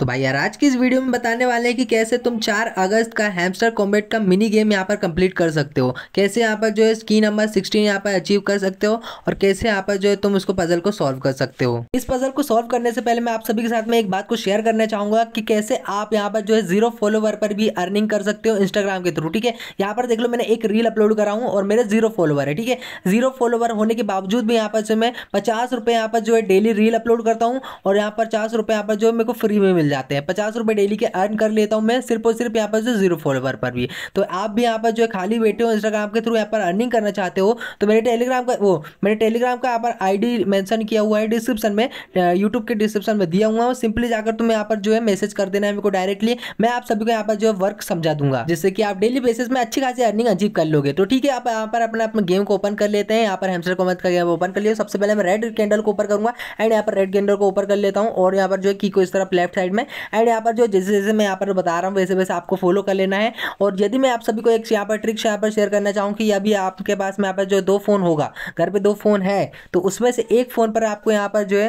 तो भाई यार आज की इस वीडियो में बताने वाले हैं कि कैसे तुम 4 अगस्त का हैमस्टर कॉम्बेट का मिनी गेम यहाँ पर कंप्लीट कर सकते हो कैसे यहाँ पर जो है स्की नंबर 16 यहाँ पर अचीव कर सकते हो और कैसे यहाँ पर जो है तुम उसको पजल को सॉल्व कर सकते हो इस पजल को सॉल्व करने से पहले मैं आप सभी के साथ में एक बात को शेयर करना चाहूंगा कि कैसे आप यहाँ पर जो है जीरो फॉलोवर पर भी अर्निंग कर सकते हो इंस्टाग्राम के थ्रू ठीक है यहाँ पर देख लो मैंने एक रील अपलोड करा हूँ और मेरे जीरो फॉलोवर है ठीक है जीरो फॉलोवर होने के बावजूद भी यहाँ पर जो मैं पचास रुपये यहाँ पर जो है डेली रील अपलोड करता हूँ और यहाँ पर पचास रुपये यहाँ पर जो है मेरे को फ्री में मिल जाते हैं पचास रुपये डेली के अर्न कर लेता हूँ मैं सिर्फ और सिर्फ यहाँ पर जो जीरो फॉलोवर पर भी तो आप भी यहाँ पर जो है खाली बैठे हो इंस्टाग्राम के थ्रू यहाँ पर अर्निंग करना चाहते हो तो मेरे टेलीग्राम का वो मेरे टेलीग्राम का यहाँ पर आई मेंशन किया हुआ है डिस्क्रिप्शन में यूट्यूब के डिस्क्रिप्शन में दिया हुआ हूँ सिंपली जाकर तुम यहाँ पर जो है मैसेज कर देना है मेरे को डायरेक्टली मैं आप सभी को यहाँ पर जो है वर्क समझा दूंगा जिससे कि आप डेली बेसिस में अच्छी खासी अर्निंग अचीव कर लोगे तो ठीक है आप यहाँ पर अपना अपने गेम को ओपन कर लेते हैं यहाँ पर हेमसर को मत का गेम ओपन कर लिया सबसे पहले मैं रेड कैंडल को ऊपर करूंगा एंड यहाँ पर रेड कैंडल को ऊपर कर लेता हूँ और यहाँ पर जो है की को इस तरफ लेफ्ट साइड में एंड यहाँ पर जो जैसे जैसे मैं यहाँ पर बता रहा हूँ वैसे वैसे आपको फॉलो कर लेना है और यदि मैं आप सभी को एक यहाँ पर ट्रिक्स यहाँ पर शेयर करना चाहूँ कि अभी आपके पास में यहाँ पर जो दो फ़ोन होगा घर पर दो फ़ोन है तो उसमें से एक फ़ोन पर आपको यहाँ पर जो है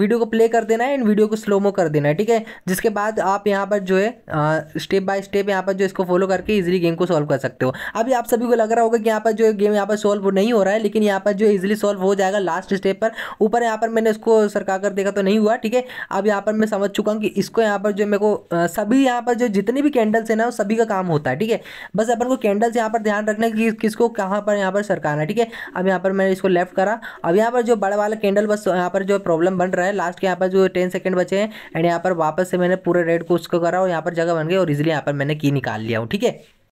वीडियो को प्ले कर देना है एंड वीडियो को स्लोमो कर देना है ठीक है जिसके बाद आप यहाँ पर जो है स्टेप बाय स्टेप यहाँ पर जो इसको फॉलो करके इजिली गेम को सॉल्व कर सकते हो अभी आप सभी को लग रहा होगा कि यहाँ पर जो गेम यहाँ पर सॉल्व नहीं हो रहा है लेकिन यहाँ पर जो इजिली सॉल्व हो जाएगा लास्ट स्टेप पर ऊपर यहाँ पर मैंने इसको सरका देखा तो नहीं हुआ ठीक है अब यहाँ पर मैं समझ चुका कि इसको यहाँ पर जो मेरे को सभी यहाँ पर जो जितने भी कैंडल्स है ना वो सभी का काम होता है ठीक है बस अपन को कैंडल्स यहाँ पर ध्यान रखना है कि किसको कहाँ पर यहाँ पर सरकाना है ठीक है अब यहाँ पर मैंने इसको लेफ्ट करा अब यहाँ पर जो बड़ा वाला कैंडल बस यहाँ पर जो प्रॉब्लम बन रहा है लास्ट के यहाँ पर जो टेन सेकेंड बचे हैं एंड यहाँ पर वापस से मैंने पूरे रेड को उसको करा और यहाँ पर जगह बन गई और इजिली यहाँ पर मैंने की निकाल लिया हूँ ठीक है